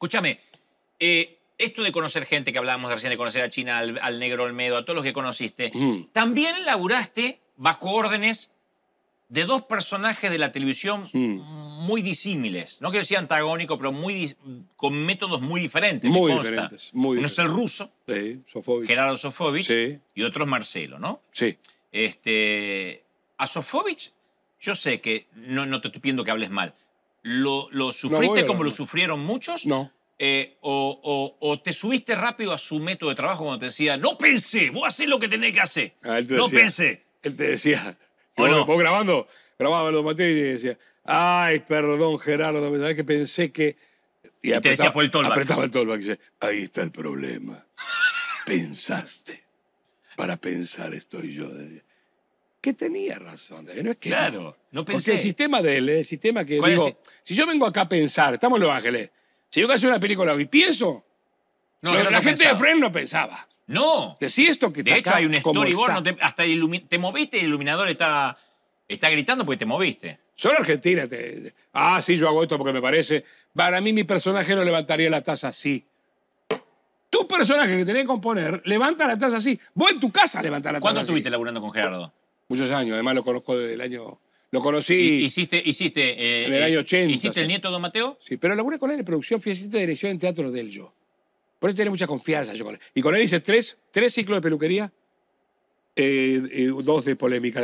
Escúchame, eh, esto de conocer gente que hablábamos recién, de conocer a China, al, al negro Olmedo, a todos los que conociste, también laburaste bajo órdenes de dos personajes de la televisión muy disímiles. No quiero decir antagónico, pero muy con métodos muy diferentes. Muy diferentes. Uno es el ruso, Gerardo Sofovich, y otro es Marcelo, ¿no? Sí. Este, a Sofovich, yo sé que no, no te estoy pidiendo que hables mal, ¿Lo, lo sufriste como lo sufrieron muchos? No. Eh, o, te subiste rápido a su método de trabajo cuando te decía, no pensé, voy a hacer lo que tenés que hacer. Ah, no pensé. Él te decía, bueno, vos grabando, grababa lo Mateo y decía, ay, perdón Gerardo, ¿sabes que pensé que... Y, te decía por el tolback. Apretaba el tolback y dice, ahí está el problema. Pensaste. Para pensar estoy yo que tenía razón. ¿eh? no es claro, no, pensé. Porque el sistema de él, ¿eh? el sistema que digo, si yo vengo acá a pensar, estamos en Los Ángeles, si yo voy hacer una película y pienso, pero la gente de Fred no pensaba. No. si esto que De hecho, hay un storyboard, hasta te moviste y el iluminador está, está gritando porque te moviste. Solo Argentina. Te, ah, sí, yo hago esto porque me parece. Para mí, mi personaje no levantaría la taza así. Tu personaje que tenés que componer levanta la taza así. Voy en tu casa levantar la taza ¿Cuándo estuviste laburando con Gerardo? muchos años. Además lo conozco desde el año... Lo conocí... ¿Hiciste, hiciste, eh, en el año 80. Eh, ¿Hiciste el nieto de Don Mateo? Sí, pero laburé con él en producción, fui asistente de dirección en Teatro del Yo. Por eso tenía mucha confianza yo con él. Y con él hice tres, tres ciclos de peluquería, eh, dos de polémica.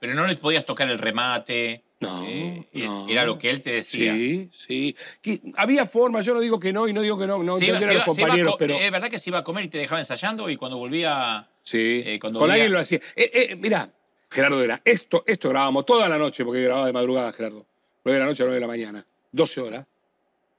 pero, no le podías tocar el remate. No, Era lo que él te decía. Sí, sí. había forma, yo no digo que no y no digo que no, no pero... Es verdad que se iba a comer y te dejaba ensayando y cuando volvía... Sí. Eh, con alguien lo hacía. Eh, eh, Mira, Gerardo era. Esto, esto grabábamos toda la noche, porque yo grababa de madrugada, Gerardo. 9 de la noche a 9 de la mañana. 12 horas.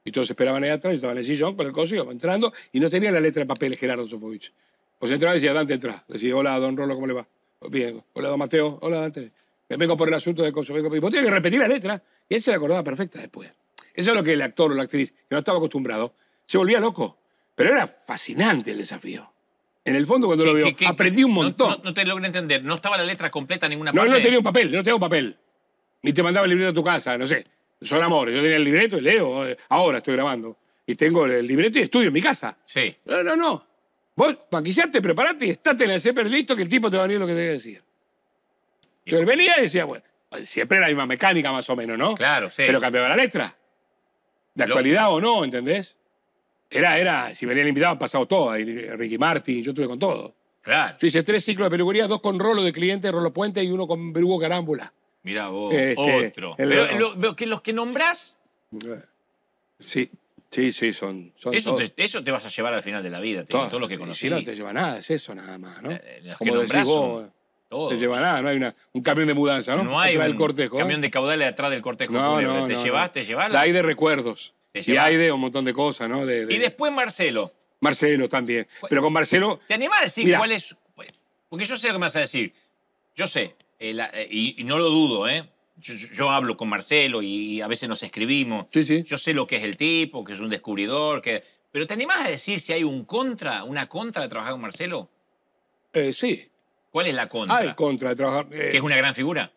Y todos esperaban ahí atrás, y en el sillón con el coso, entrando, y no tenía la letra de papel Gerardo Sofovich. O se entraba y decía, Dante, entra. Decía, hola, don Rolo, ¿cómo le va? Oh, bien. Hola, don Mateo. Hola, Dante. Me vengo por el asunto de coso. Vengo... Y vos que repetir la letra. Y él se la acordaba perfecta después. Eso es lo que el actor o la actriz, que no estaba acostumbrado, se volvía loco. Pero era fascinante el desafío. En el fondo, cuando lo veo, aprendí un montón. No, te logro entender. No estaba la letra completa en ninguna no, parte. No, no tenía un papel, no tengo papel. Ni te mandaba el libreto a tu casa, no sé. Son amores. Yo tenía el libreto y leo. Eh, ahora estoy grabando. Y tengo el libreto y estudio en mi casa. Sí. No, no, no. Vos maquillate, preparate y estate en el CEPER listo que el tipo te va a venir lo que te debe decir. Yo venía y decía, bueno, siempre era la misma mecánica más o menos, ¿no? Claro, sí. Pero cambiaba la letra. De actualidad o no, ¿entendés? Era, era, si venía el invitado, han pasado todo. Ricky Martin, yo estuve con todo. Claro. hice tres ciclos de peluquería, dos con Rolo de cliente, Rolo Puente y uno con Brugo Carámbula. Mirá vos, este, otro. Pero que los que nombrás. Sí, sí, sí, son. eso, te, vas a llevar al final de la vida, todo, lo que conocí. Sí, no te lleva nada, es eso nada más, ¿no? Eh, eh, los que Todos. Te lleva nada, no hay un camión de mudanza, ¿no? No hay un ¿eh? camión de caudales atrás del cortejo no, te llevas, te llevas. La... hay de recuerdos y hay de un montón de cosas, ¿no? Y después Marcelo. Marcelo también. Pero con Marcelo, ¿Te animas a decir cuál es? Porque yo sé lo que me vas a decir. Yo sé, eh, eh, y, no lo dudo, ¿eh? Yo, hablo con Marcelo y, a veces nos escribimos. sí, sí. Yo sé lo que es el tipo, que es un descubridor, que... Pero ¿te animás a decir si hay un contra, una contra de trabajar con Marcelo? Eh, sí. ¿Cuál es la contra? Hay contra de trabajar. que es una gran figura.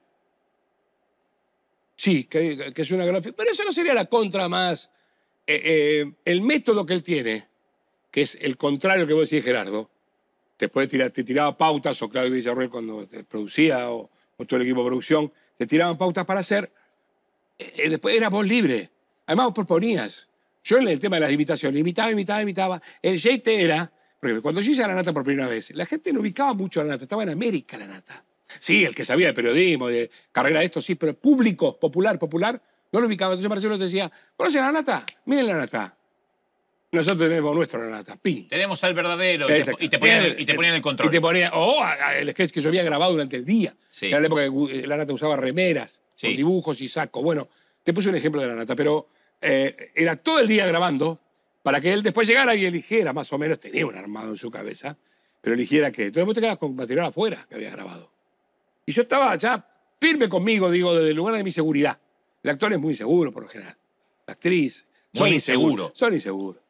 Sí, que, es una gran. figura. Pero eso no sería la contra más eh, eh, el método que él tiene, que es el contrario que vos decís, Gerardo, te, puede tirar, te tiraba pautas, o Claudio Villarroel cuando te producía, o, todo el equipo de producción, te tiraban pautas para hacer. Eh, después era vos libre. Además, vos proponías. Yo en el tema de las invitaciones invitaba invitaba invitaba El JT era, porque cuando yo hice la nata por primera vez, la gente no ubicaba mucho la nata, estaba en América la nata. Sí, el que sabía de periodismo, de carrera de esto, sí, pero público, popular, popular, no lo ubicaba. Entonces Marcelo decía, ¿conoce la nata? Miren la nata. Nosotros tenemos nuestro nata. Tenemos al verdadero. Y te, ponían, el, control. Y te ponía o el sketch que yo había grabado durante el día. en la época que eh, la nata usaba remeras, con dibujos y saco. Bueno, te puse un ejemplo de la nata, pero eh, era todo el día grabando para que él después llegara y eligiera, más o menos, tenía un armado en su cabeza, pero eligiera que. Todo mundo te quedas con material afuera que había grabado. Y yo estaba ya firme conmigo, digo, desde el lugar de mi seguridad. El actor es muy seguro por lo general. La actriz. Muy son inseguro. Son inseguros.